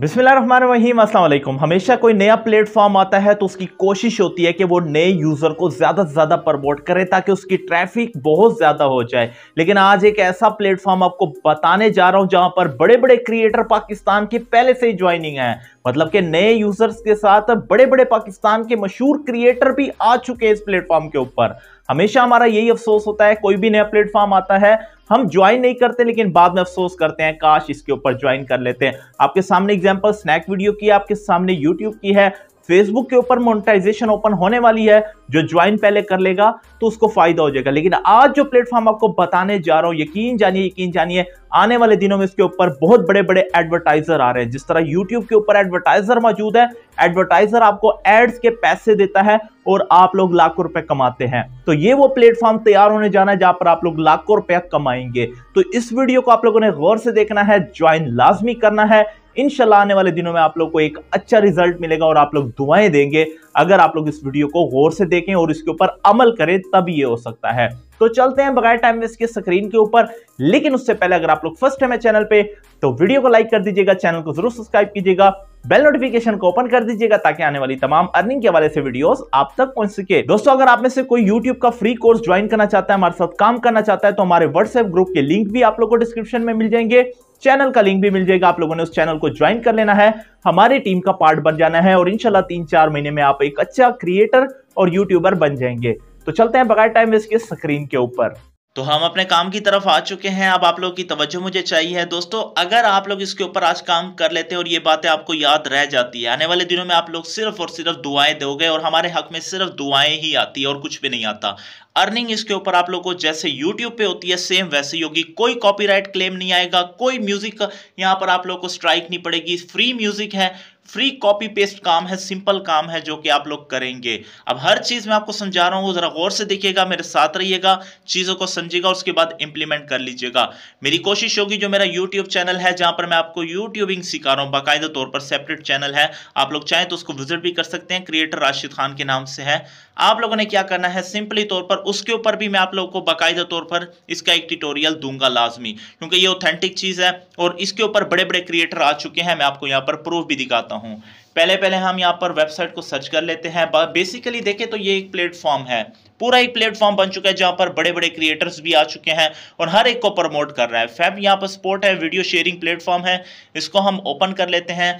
बिस्मिल्लाम अस्सलाम हमेशा कोई नया प्लेटफॉर्म आता है तो उसकी कोशिश होती है कि वो नए यूज़र को ज़्यादा से ज़्यादा प्रमोट करे ताकि उसकी ट्रैफिक बहुत ज़्यादा हो जाए लेकिन आज एक ऐसा प्लेटफॉर्म आपको बताने जा रहा हूँ जहाँ पर बड़े बड़े क्रिएटर पाकिस्तान के पहले से ही ज्वाइनिंग है मतलब कि नए यूज़र्स के साथ बड़े बड़े पाकिस्तान के मशहूर क्रिएटर भी आ चुके हैं इस प्लेटफॉर्म के ऊपर हमेशा हमारा यही अफसोस होता है कोई भी नया प्लेटफॉर्म आता है हम ज्वाइन नहीं करते लेकिन बाद में अफसोस करते हैं काश इसके ऊपर ज्वाइन कर लेते हैं आपके सामने एग्जाम्पल स्नैक वीडियो की आपके सामने यूट्यूब की है फेसबुक के ऊपर मोनेटाइजेशन ओपन होने वाली है जो ज्वाइन पहले कर लेगा तो उसको फायदा हो जाएगा लेकिन आज जो प्लेटफॉर्म आपको बताने जा रहा हूं यकीन जानिए यकीन जानिए आने वाले दिनों में इसके ऊपर बहुत बड़े बड़े एडवर्टाइजर आ रहे हैं जिस तरह यूट्यूब के ऊपर एडवर्टाइजर मौजूद है एडवर्टाइजर आपको एड्स के पैसे देता है और आप लोग लाखों रुपए कमाते हैं तो ये वो प्लेटफॉर्म तैयार होने जाना है जहां पर आप लोग लाखों रुपया कमाएंगे तो इस वीडियो को आप लोगों ने गौर से देखना है ज्वाइन लाजमी करना है इनशाला आने वाले दिनों में आप लोग को एक अच्छा रिजल्ट मिलेगा और आप लोग दुआएं देंगे अगर आप लोग इस वीडियो को गौर से देखें और इसके ऊपर अमल करें तब ये हो सकता है तो चलते हैं बगैर टाइम वेस्ट के स्क्रीन के ऊपर लेकिन उससे पहले अगर आप लोग फर्स्ट टाइम है चैनल पे तो वीडियो को लाइक कर दीजिएगा चैनल को जरूर सब्सक्राइब कीजिएगा बेल नोटिफिकेशन को ओपन कर दीजिएगा ताकि आने वाली तमाम अर्निंग के वाले से वीडियोस आप तक पहुंच सके दोस्तों अगर आप में से कोई यूट्यूब का फ्री कोर्स ज्वाइन करना चाहता है हमारे साथ काम करना चाहता है तो हमारे व्हाट्सएप ग्रुप के लिंक भी आप लोग को डिस्क्रिप्शन में मिल जाएंगे चैनल का लिंक भी मिल जाएगा आप लोगों ने उस चैनल को ज्वाइन कर लेना है हमारी टीम का पार्ट बन जाना है और इनशाला तीन चार महीने में आप एक अच्छा क्रिएटर और यूट्यूबर बन जाएंगे तो चलते हैं बगैर टाइम वेस्ट के स्क्रीन के ऊपर तो हम अपने काम की तरफ आ चुके हैं अब आप लोगों की तवज्जो मुझे चाहिए है दोस्तों अगर आप लोग इसके ऊपर आज काम कर लेते हैं और ये बातें आपको याद रह जाती है आने वाले दिनों में आप लोग सिर्फ और सिर्फ दुआएं दोगे और हमारे हक में सिर्फ दुआएं ही आती है और कुछ भी नहीं आता अर्निंग इसके ऊपर आप लोगों को जैसे यूट्यूब पे होती है सेम वैसे ही होगी कोई कॉपीराइट क्लेम नहीं आएगा कोई म्यूजिक यहाँ पर आप लोग को स्ट्राइक नहीं पड़ेगी फ्री म्यूजिक है फ्री कॉपी पेस्ट काम है सिंपल काम है जो कि आप लोग करेंगे अब हर चीज़ मैं आपको समझा रहा हूँ ज़रा गौर से देखिएगा मेरे साथ रहिएगा चीज़ों को समझिएगा उसके बाद इंप्लीमेंट कर लीजिएगा मेरी कोशिश होगी जो मेरा यूट्यूब चैनल है जहां पर मैं आपको यूट्यूबिंग सिखा रहा हूँ बाकायदा तौर पर सेपरेट चैनल है आप लोग चाहें तो उसको विजिट भी कर सकते हैं क्रिएटर राशिद खान के नाम से है आप लोगों ने क्या करना है सिंपली तौर पर उसके ऊपर भी मैं आप लोगों को बाकायदा तौर पर इसका एक ट्यूटोरियल दूंगा लाजमी क्योंकि ये ऑथेंटिक चीज़ है और इसके ऊपर बड़े बड़े क्रिएटर आ चुके हैं मैं आपको यहाँ पर प्रूफ भी दिखाता हूँ हूँ पहले पहले हम यहाँ पर वेबसाइट को सर्च कर लेते हैं बेसिकली देखें तो ये एक प्लेटफॉर्म है पूरा एक प्लेटफॉर्म बन चुका है जहाँ पर बड़े बड़े क्रिएटर्स भी आ चुके हैं और हर एक को प्रमोट कर रहा है फैब यहाँ पर सपोर्ट है वीडियो शेयरिंग प्लेटफॉर्म है इसको हम ओपन कर लेते हैं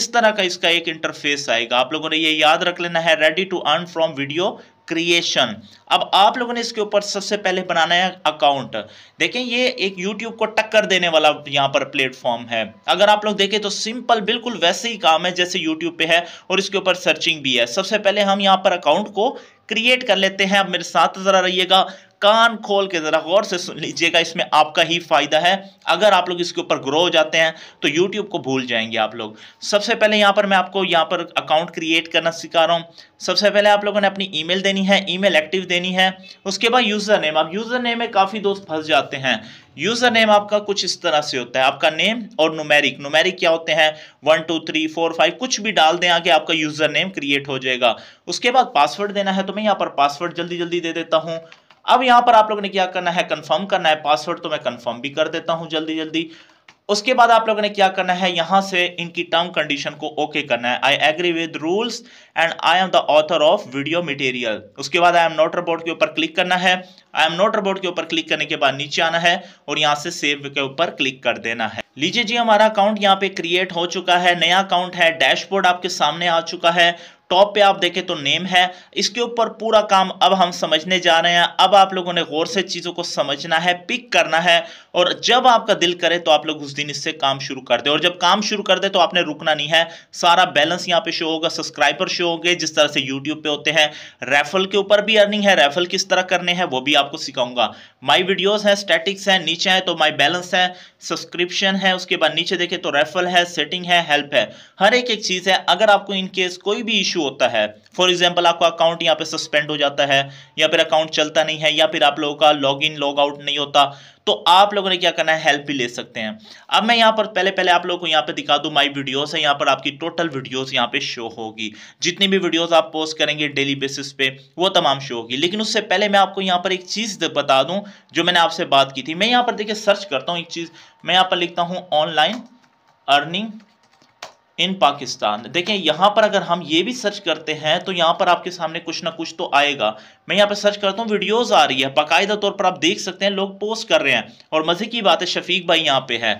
इस तरह का इसका एक इंटरफेस आएगा आप लोगों ने ये याद रख लेना है ready to earn from video creation अब आप लोगों ने इसके ऊपर सबसे पहले बनाना है अकाउंट देखें ये एक यूट्यूब को टक्कर देने वाला यहाँ पर प्लेटफॉर्म है अगर आप लोग देखें तो सिंपल बिल्कुल वैसे ही काम है जैसे यूट्यूब पे है और इसके ऊपर सर्चिंग भी है सबसे पहले हम यहाँ पर अकाउंट को क्रिएट कर लेते हैं अब मेरे साथ ज़रा रहिएगा कान खोल के ज़रा गौर से सुन लीजिएगा इसमें आपका ही फ़ायदा है अगर आप लोग इसके ऊपर ग्रो हो जाते हैं तो यूट्यूब को भूल जाएंगे आप लोग सबसे पहले यहाँ पर मैं आपको यहाँ पर अकाउंट क्रिएट करना सिखा रहा हूँ सबसे पहले आप लोगों ने अपनी ईमेल देनी है ईमेल एक्टिव देनी है उसके बाद यूज़र नेम अब यूज़र नेम में काफ़ी दोस्त फंस जाते हैं यूजर नेम आपका कुछ इस तरह से होता है आपका नेम और नुमेरिक नुमेरिक क्या होते हैं one two three four five कुछ भी डाल दें आगे आपका यूजर नेम क्रिएट हो जाएगा उसके बाद पासवर्ड देना है तो मैं यहाँ पर पासवर्ड जल्दी जल्दी दे देता हूँ अब यहाँ पर आप लोग ने क्या करना है कंफर्म करना है पासवर्ड तो मैं कंफर्म भी कर देता हूँ जल्दी जल्दी उसके बाद आप लोगों ने क्या करना है यहां से इनकी टर्म कंडीशन को ओके okay करना है I agree with rules and I am the author of video material उसके बाद आई एम नोटर बोर्ड के ऊपर क्लिक करना है आई एम नोटर बोर्ड के ऊपर क्लिक करने के बाद नीचे आना है और यहाँ से सेव के ऊपर क्लिक कर देना है लीजिए जी हमारा अकाउंट यहाँ पे क्रिएट हो चुका है नया अकाउंट है डैशबोर्ड आपके सामने आ चुका है टॉप पे आप देखें तो नेम है इसके ऊपर पूरा काम अब हम समझने जा रहे हैं अब आप लोगों ने गौर से चीज़ों को समझना है पिक करना है और जब आपका दिल करे तो आप लोग उस दिन इससे काम शुरू कर दे और जब काम शुरू कर दे तो आपने रुकना नहीं है सारा बैलेंस यहाँ पे शो होगा सब्सक्राइबर शो होंगे जिस तरह से यूट्यूब पे होते हैं रेफल के ऊपर भी अर्निंग है रेफल किस तरह करने हैं वो भी आपको सिखाऊंगा माई वीडियोज तो है स्टेटिक्स है नीचे है तो माई बैलेंस है सब्सक्रिप्शन है उसके बाद नीचे देखे तो रेफल है सेटिंग है हेल्प है हर एक एक चीज़ है अगर आपको इनकेस कोई भी इशू होता है फॉर एग्जाम्पल आपका अकाउंट यहाँ पे सस्पेंड हो जाता है या फिर अकाउंट चलता नहीं है या फिर आप लोगों का लॉग इन लॉग आउट नहीं होता तो आप लोगों ने क्या करना है हेल्प भी ले सकते हैं अब मैं यहाँ पर पहले पहले आप लोगों को यहाँ पर दिखा दूँ माई वीडियोज़ है यहाँ पर आपकी टोटल वीडियोज़ यहाँ पर शो होगी जितनी भी वीडियोज़ आप पोस्ट करेंगे डेली बेसिस पे वो तमाम शो होगी लेकिन उससे पहले मैं आपको यहाँ पर एक चीज़ बता दूँ जो मैंने आपसे बात की थी मैं यहाँ पर देखिए सर्च करता हूँ एक चीज़ मैं यहाँ पर लिखता हूँ ऑनलाइन अर्निंग इन पाकिस्तान देखें यहाँ पर अगर हम ये भी सर्च करते हैं तो यहाँ पर आपके सामने कुछ ना कुछ तो आएगा मैं यहाँ पर सर्च करता हूँ वीडियोस आ रही है बाकायदा तौर पर आप देख सकते हैं लोग पोस्ट कर रहे हैं और मज़े की बात है शफीक भाई यहाँ पे है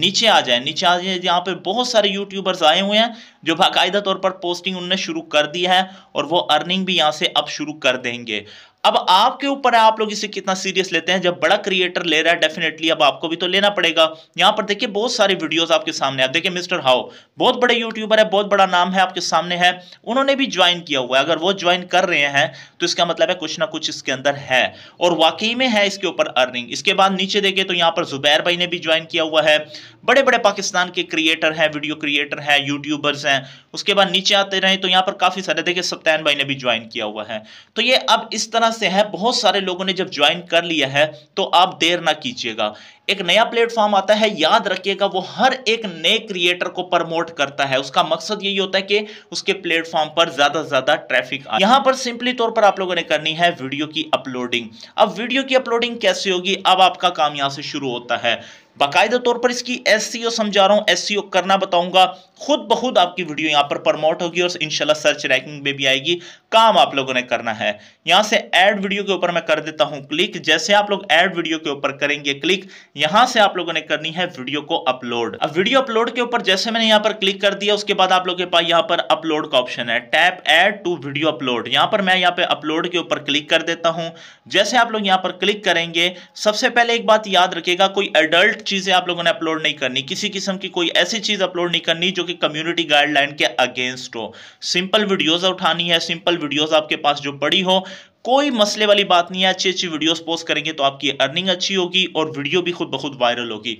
नीचे आ जाए नीचे आ जाए यहाँ पे बहुत सारे यूट्यूबर्स आए हुए हैं जो बाकायदा तौर पर पोस्टिंग उनने शुरू कर दी है और वो अर्निंग भी यहाँ से अब शुरू कर देंगे अब आपके ऊपर है आप लोग इसे कितना सीरियस लेते हैं जब बड़ा क्रिएटर ले रहा है डेफिनेटली अब आपको भी तो लेना पड़ेगा यहाँ पर देखिए बहुत सारे वीडियोस आपके सामने आप देखिए मिस्टर हाउ बहुत बड़े यूट्यूबर है बहुत बड़ा नाम है आपके सामने है उन्होंने भी ज्वाइन किया हुआ है अगर वो ज्वाइन कर रहे हैं तो इसका मतलब है कुछ ना कुछ इसके अंदर है और वाकई में है इसके ऊपर अर्निंग इसके बाद नीचे देखे तो यहाँ पर जुबैर भाई ने भी ज्वाइन किया हुआ है बड़े बड़े पाकिस्तान के क्रिएटर हैं वीडियो क्रिएटर हैं यूट्यूबर्स हैं उसके बाद नीचे आते रहे तो यहाँ पर काफ़ी सारे देखिए सप्तान भाई ने भी ज्वाइन किया हुआ है तो ये अब इस तरह से है बहुत सारे लोगों ने जब ज्वाइन कर लिया है तो आप देर ना कीजिएगा एक नया प्लेटफॉर्म आता है याद रखिएगा वो हर एक नए क्रिएटर को प्रमोट करता है उसका मकसद यही होता है कि उसके प्लेटफॉर्म पर ज्यादा से ज्यादा ट्रैफिक आए यहां पर सिंपली तौर पर आप लोगों ने करनी है वीडियो की अपलोडिंग अब वीडियो की अपलोडिंग कैसे होगी अब आपका काम यहां से शुरू होता है बाकायदे तौर पर इसकी एस समझा रहा हूँ एस करना बताऊंगा खुद ब खुद आपकी वीडियो यहाँ पर प्रमोट होगी और इनशाला सर्च रैंकिंग में भी आएगी काम आप लोगों ने करना है यहाँ से एड वीडियो के ऊपर मैं कर देता हूँ क्लिक जैसे आप लोग एड वीडियो के ऊपर करेंगे क्लिक यहाँ से आप लोगों ने करनी है वीडियो को अपलोड अब वीडियो अपलोड के ऊपर जैसे मैंने यहाँ पर क्लिक कर दिया उसके बाद आप लोगों के पास यहाँ पर अपलोड का ऑप्शन है tap add to video upload यहाँ पर मैं यहाँ पर अपलोड के ऊपर क्लिक कर देता हूँ जैसे आप लोग यहाँ पर क्लिक करेंगे सबसे पहले एक बात याद रखेगा कोई एडल्ट चीज़ें आप लोगों ने अपलोड नहीं करनी किसी किस्म की कोई ऐसी चीज़ अपलोड नहीं करनी जो कि कम्युनिटी गाइडलाइन के अगेंस्ट हो सिंपल वीडियोज़ उठानी है सिंपल वीडियोज़ आपके पास जो पड़ी हो कोई मसले वाली बात नहीं है अच्छी अच्छी वीडियोस पोस्ट करेंगे तो आपकी अर्निंग अच्छी होगी और वीडियो भी खुद ब खुद वायरल होगी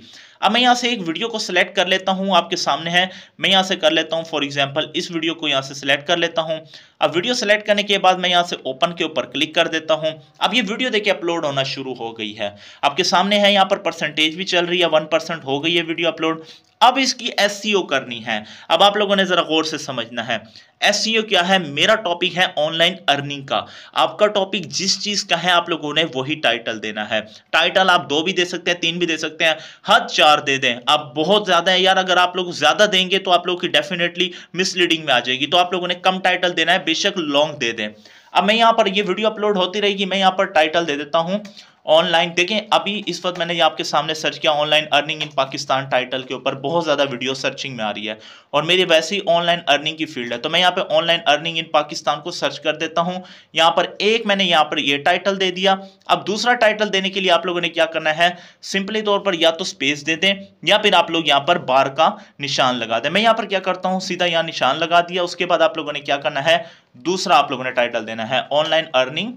अब मैं यहाँ से एक वीडियो को सिलेक्ट कर लेता हूँ आपके सामने है मैं यहाँ से कर लेता हूँ फॉर एग्जाम्पल इस वीडियो को यहाँ से सिलेक्ट कर लेता हूँ अब वीडियो सेलेक्ट करने के बाद मैं यहाँ से ओपन के ऊपर क्लिक कर देता हूँ अब ये वीडियो देखिए अपलोड होना शुरू हो गई है आपके सामने है यहाँ पर परसेंटेज भी चल रही है वन हो गई है वीडियो अपलोड अब इसकी एस e करनी है अब आप लोगों ने ज़रा गौर से समझना है एस e क्या है मेरा टॉपिक है ऑनलाइन अर्निंग का आपका टॉपिक जिस चीज़ का है आप लोगों ने वही टाइटल देना है टाइटल आप दो भी दे सकते हैं तीन भी दे सकते हैं हद चार दे दें आप बहुत ज़्यादा है यार अगर आप लोग ज़्यादा देंगे तो आप लोगों की डेफिनेटली मिसलीडिंग में आ जाएगी तो आप लोगों ने कम टाइटल देना है बेशक लॉन्ग दे दें अब मैं यहाँ पर ये वीडियो अपलोड होती रहेगी मैं यहाँ पर टाइटल दे देता हूँ ऑनलाइन देखें अभी इस वक्त मैंने ये आपके सामने सर्च किया online earning in Pakistan title के ऊपर बहुत ज़्यादा वीडियो सर्चिंग में आ रही है और मेरी वैसे ही ऑनलाइन अर्निंग की फील्ड है तो मैं यहाँ पे ऑनलाइन अर्निंग इन पाकिस्तान को सर्च कर देता हूँ यहाँ पर एक मैंने यहाँ पर ये टाइटल दे दिया अब दूसरा टाइटल देने के लिए आप लोगों ने क्या करना है सिंपली तौर पर या तो स्पेस दे दें या फिर आप लोग यहाँ पर बार का निशान लगा दें मैं यहाँ पर क्या करता हूँ सीधा यहाँ निशान लगा दिया उसके बाद आप लोगों ने क्या करना है दूसरा आप लोगों ने टाइटल देना है ऑनलाइन अर्निंग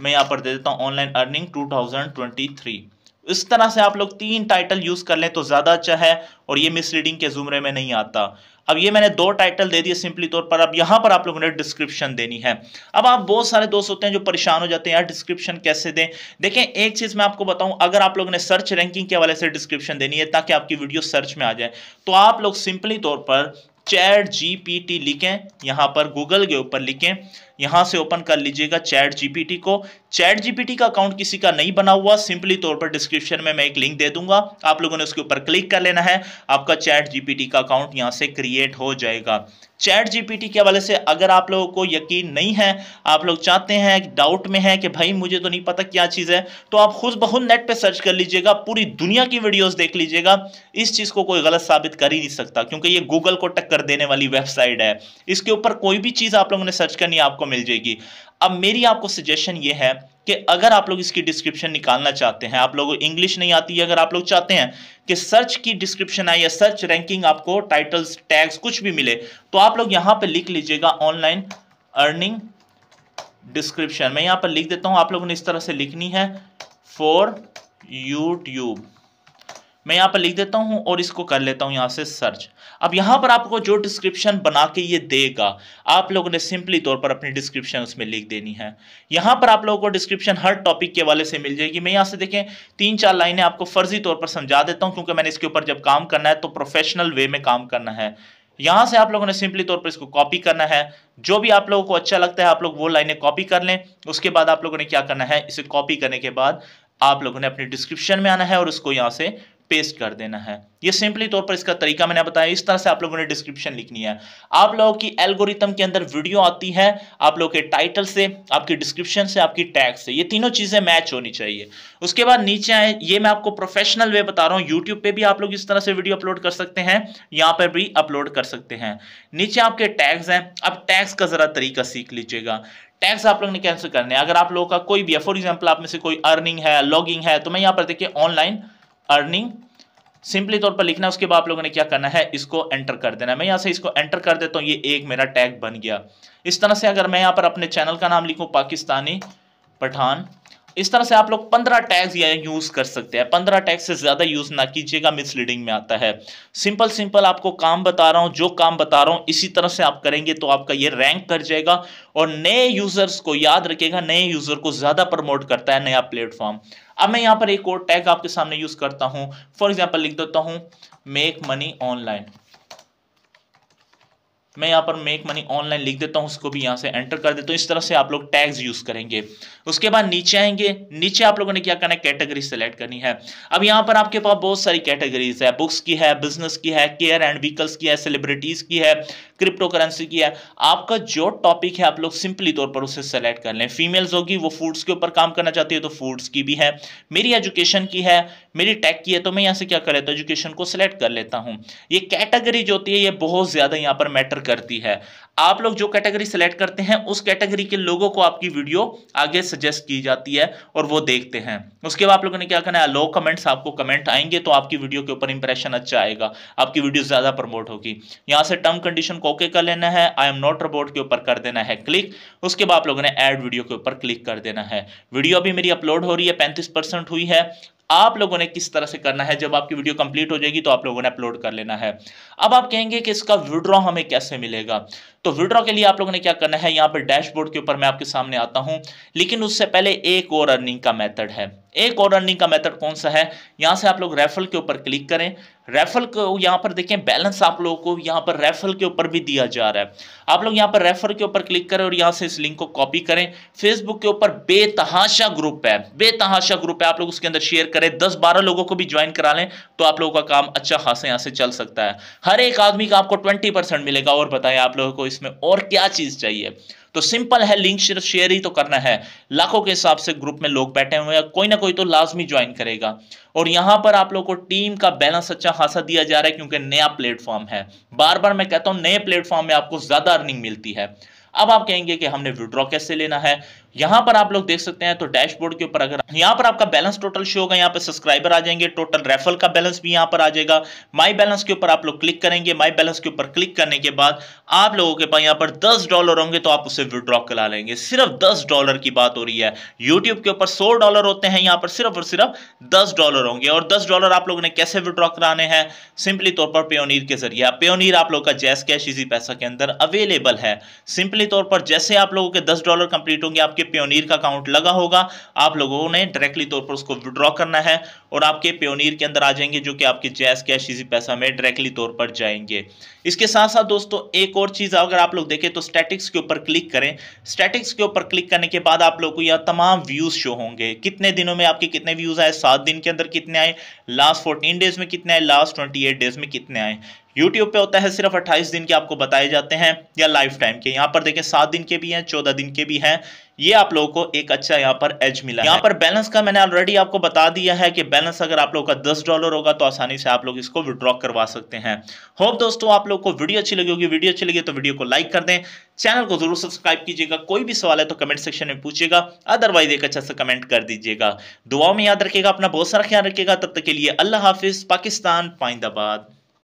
मैं यहाँ पर दे देता हूँ ऑनलाइन अर्निंग 2023 इस तरह से आप लोग तीन टाइटल यूज़ कर लें तो ज़्यादा अच्छा है और ये मिसलीडिंग के जुमरे में नहीं आता अब ये मैंने दो टाइटल दे दिए सिंपली तौर पर अब यहां पर आप लोगों ने डिस्क्रिप्शन देनी है अब आप बहुत सारे दोस्त होते हैं जो परेशान हो जाते हैं यार डिस्क्रिप्शन कैसे दें देखें एक चीज़ मैं आपको बताऊं अगर आप लोगों ने सर्च रैंकिंग के हवाले से डिस्क्रिप्शन देनी है ताकि आपकी वीडियो सर्च में आ जाए तो आप लोग सिंपली तौर पर चैट जी पी टी लिखें यहां पर गूगल के ऊपर लिखें यहां से ओपन कर लीजिएगा चैट जीपीटी को चैट जीपीटी का अकाउंट किसी का नहीं बना हुआ सिंपली तौर पर डिस्क्रिप्शन में मैं एक लिंक दे दूंगा आप लोगों ने उसके ऊपर क्लिक कर लेना है आपका चैट जीपीटी का अकाउंट यहां से क्रिएट हो जाएगा चैट जीपीटी के हवाले से अगर आप लोगों को यकीन नहीं है आप लोग चाहते हैं डाउट में है कि भाई मुझे तो नहीं पता क्या चीज़ है तो आप खुद बहुत नेट पे सर्च कर लीजिएगा पूरी दुनिया की वीडियोस देख लीजिएगा इस चीज़ को कोई गलत साबित कर ही नहीं सकता क्योंकि ये गूगल को टक्कर देने वाली वेबसाइट है इसके ऊपर कोई भी चीज़ आप लोगों ने सर्च करनी आपको आपको मिल जाएगी अब मेरी आपको सजेशन ये है कि अगर आप लोग इसकी डिस्क्रिप्शन निकालना चाहते हैं आप लोगों इंग्लिश नहीं आती है अगर आप लोग चाहते हैं कि सर्च की डिस्क्रिप्शन आए या सर्च रैंकिंग आपको टाइटल्स टैग्स कुछ भी मिले तो आप लोग यहां पर लिख लीजिएगा ऑनलाइन अर्निंग डिस्क्रिप्शन मैं यहां पर लिख देता हूं आप लोगों ने इस तरह से लिखनी है फॉर यूट्यूब मैं यहाँ पर लिख देता हूँ और इसको कर लेता हूँ यहाँ से सर्च अब यहाँ पर आपको जो डिस्क्रिप्शन बना के ये देगा आप लोगों ने सिंपली तौर पर अपनी डिस्क्रिप्शन उसमें लिख देनी है यहाँ पर आप लोगों को डिस्क्रिप्शन हर टॉपिक के वाले से मिल जाएगी मैं यहाँ से देखें तीन चार लाइनें आपको फर्जी तौर पर समझा देता हूँ क्योंकि मैंने इसके ऊपर जब काम करना है तो प्रोफेशनल वे में काम करना है यहाँ से आप लोगों ने सिंपली तौर पर इसको कॉपी करना है जो भी आप लोगों को अच्छा लगता है आप लोग वो लाइनें कॉपी कर लें उसके बाद आप लोगों ने क्या करना है इसे कॉपी करने के बाद आप लोगों ने अपने डिस्क्रिप्शन में आना है और उसको यहाँ से पेस्ट कर देना है ये सिंपली तौर पर इसका तरीका मैंने बताया इस तरह से आप लोगों ने डिस्क्रिप्शन लिखनी है आप लोगों की एल्गोरिथम के अंदर वीडियो आती है आप लोगों के टाइटल से आपकी डिस्क्रिप्शन से आपकी टैग से ये तीनों चीज़ें मैच होनी चाहिए उसके बाद नीचे आए ये मैं आपको प्रोफेशनल वे बता रहा हूँ यूट्यूब पे भी आप लोग इस तरह से वीडियो अपलोड कर सकते हैं यहाँ पर भी अपलोड कर सकते हैं नीचे आपके टैग्स हैं अब टैग्स का ज़रा तरीका सीख लीजिएगा टैक्स आप लोग ने कैंसिल करने अगर आप लोगों का कोई भी है फॉर एग्जाम्पल आप में से कोई अर्निंग है लॉगिंग है तो मैं यहाँ पर देखिए ऑनलाइन अर्निंग सिंपली तौर पर लिखना है उसके बाद आप लोगों ने क्या करना है इसको एंटर कर देना मैं यहाँ से इसको एंटर कर देता हूँ ये एक मेरा टैग बन गया इस तरह से अगर मैं यहाँ पर अपने चैनल का नाम लिखूँ पाकिस्तानी पठान इस तरह से आप लोग पंद्रह टैग्स या यूज़ कर सकते हैं पंद्रह टैग से ज़्यादा यूज़ ना कीजिएगा मिसलीडिंग में आता है सिंपल सिंपल आपको काम बता रहा हूँ जो काम बता रहा हूँ इसी तरह से आप करेंगे तो आपका ये रैंक कर जाएगा और नए यूज़र्स को याद रखेगा नए यूज़र को ज़्यादा प्रमोट करता है नया प्लेटफॉर्म अब मैं यहां पर एक और टैग आपके सामने यूज़ करता हूं फॉर एग्जाम्पल लिख देता हूं मेक मनी ऑनलाइन मैं यहाँ पर मेक मनी ऑनलाइन लिख देता हूँ उसको भी यहाँ से एंटर कर देता हूँ इस तरह से आप लोग टैग्स यूज करेंगे उसके बाद नीचे आएंगे नीचे आप लोगों ने क्या करना है कैटेगरी सेलेक्ट करनी है अब यहाँ पर आपके पास बहुत सारी कैटेगरीज है बुक्स की है बिजनेस की है केयर एंड व्हीकल्स की है सेलिब्रिटीज की है क्रिप्टो करेंसी की है आपका जो टॉपिक है आप लोग सिंपली तौर पर उसे सेलेक्ट कर लें फीमेल्स होगी वो फूड्स के ऊपर काम करना चाहती है तो फूड्स की भी है मेरी एजुकेशन की है मेरी टैग की है तो मैं यहाँ से क्या कर लेता हूँ एजुकेशन को सिलेक्ट कर लेता हूँ ये कैटेगरी जो होती है ये बहुत ज़्यादा यहाँ पर मैटर करती है आप लोग जो कैटेगरी सेलेक्ट करते हैं उस कैटेगरी के लोगों को आपकी वीडियो आगे सजेस्ट की जाती है और वो देखते हैं उसके बाद आप लोगों ने क्या करना है लो कमेंट्स आपको कमेंट आएंगे तो आपकी वीडियो के ऊपर इंप्रेशन अच्छा आएगा आपकी वीडियो ज़्यादा प्रमोट होगी यहाँ से टर्म कंडीशन को ओके कर लेना है आई एम नॉट रोबोट के ऊपर कर देना है क्लिक उसके बाद आप लोगों ने एड वीडियो के ऊपर क्लिक कर देना है वीडियो अभी मेरी अपलोड हो रही है पैंतीस हुई है आप लोगों ने किस तरह से करना है जब आपकी वीडियो कंप्लीट हो जाएगी तो आप लोगों ने अपलोड कर लेना है अब आप कहेंगे कि इसका विड्रॉ हमें कैसे मिलेगा तो विड्रॉ के लिए आप लोगों ने क्या करना है यहाँ पर डैशबोर्ड के ऊपर मैं आपके सामने आता हूँ लेकिन उससे पहले एक और अर्निंग का मेथड है एक और अर्निंग का मेथड कौन सा है यहाँ से आप लोग रेफल के ऊपर क्लिक करें रेफल को यहाँ पर देखें बैलेंस आप लोगों को यहाँ पर रेफल के ऊपर भी दिया जा रहा है आप लोग यहाँ पर रेफल के ऊपर क्लिक करें और यहाँ से इस लिंक को कॉपी करें फेसबुक के ऊपर बेतहाशा ग्रुप है बेतहाशा ग्रुप है आप लोग उसके अंदर शेयर करें दस बारह लोगों को भी ज्वाइन करा लें तो आप लोगों का काम अच्छा खासा यहाँ से चल सकता है हर एक आदमी का आपको ट्वेंटी मिलेगा और बताएं आप लोगों को इसमें और क्या चीज़ चाहिए तो सिंपल है लिंक सिर्फ शेयर ही तो करना है लाखों के हिसाब से ग्रुप में लोग बैठे हुए हैं कोई ना कोई तो लाजमी ज्वाइन करेगा और यहां पर आप लोग को टीम का बैलेंस अच्छा खासा दिया जा रहा है क्योंकि नया प्लेटफॉर्म है बार बार मैं कहता हूं नए प्लेटफॉर्म में आपको ज़्यादा अर्निंग मिलती है अब आप कहेंगे कि हमने विड्रॉ कैसे लेना है यहां पर आप लोग देख सकते हैं तो डैशबोर्ड के ऊपर अगर यहां पर आपका बैलेंस टोटल शो होगा यहां पर सब्सक्राइबर आ जाएंगे टोटल रेफल का बैलेंस भी यहां पर आ जाएगा माय बैलेंस के ऊपर आप लोग क्लिक करेंगे माय बैलेंस के ऊपर क्लिक करने के बाद आप लोगों के पास यहां पर दस डॉलर होंगे तो आप उसे विड्रॉ करा लेंगे सिर्फ दस डॉलर की बात हो रही है यूट्यूब के ऊपर सौ डॉलर होते हैं यहां पर सिर्फ और सिर्फ दस डॉलर होंगे और दस डॉलर आप लोगों ने कैसे विड्रॉ कराने हैं सिंपली तौर पर पेयोनीर के जरिए पेयोनीर आप लोग का जैस कैश इसी पैसा के अंदर अवेलेबल है सिंपली तौर पर जैसे आप लोगों के दस डॉलर कंप्लीट होंगे आपके आपके प्योनीर का अकाउंट लगा होगा आप लोगों ने डायरेक्टली तौर पर उसको विड्रॉ करना है और आपके प्योनीर के अंदर आ जाएंगे जो कि आपके जैस कैश इजी पैसा में डायरेक्टली तौर पर जाएंगे इसके साथ साथ दोस्तों एक और चीज़ अगर आप लोग देखें तो स्टैटिक्स के ऊपर क्लिक करें स्टैटिक्स के ऊपर क्लिक करने के बाद आप लोग को यह तमाम व्यूज़ शो होंगे कितने दिनों में आपके कितने व्यूज़ आए सात दिन के अंदर कितने आए लास्ट फोर्टीन डेज में कितने आए लास्ट ट्वेंटी डेज में कितने आए यूट्यूब पे होता है सिर्फ 28 दिन के आपको बताए जाते हैं या लाइफ टाइम के यहाँ पर देखें सात दिन के भी हैं चौदह दिन के भी हैं ये आप लोगों को एक अच्छा यहाँ पर एज मिला यहाँ पर बैलेंस का मैंने ऑलरेडी आपको बता दिया है कि बैलेंस अगर आप लोगों का दस डॉलर होगा तो आसानी से आप लोग इसको विड्रॉ करवा सकते हैं होप दोस्तों आप लोग को वीडियो अच्छी लगी होगी वीडियो अच्छी लगी तो वीडियो को लाइक कर दें चैनल को जरूर सब्सक्राइब कीजिएगा कोई भी सवाल है तो कमेंट सेक्शन में पूछिएगा अदरवाइज एक अच्छा सा कमेंट कर दीजिएगा दुआओं में याद रखेगा अपना बहुत सारा ख्याल रखेगा तब तक के लिए अल्लाह हाफिज पाकिस्तान पाइंदाबाद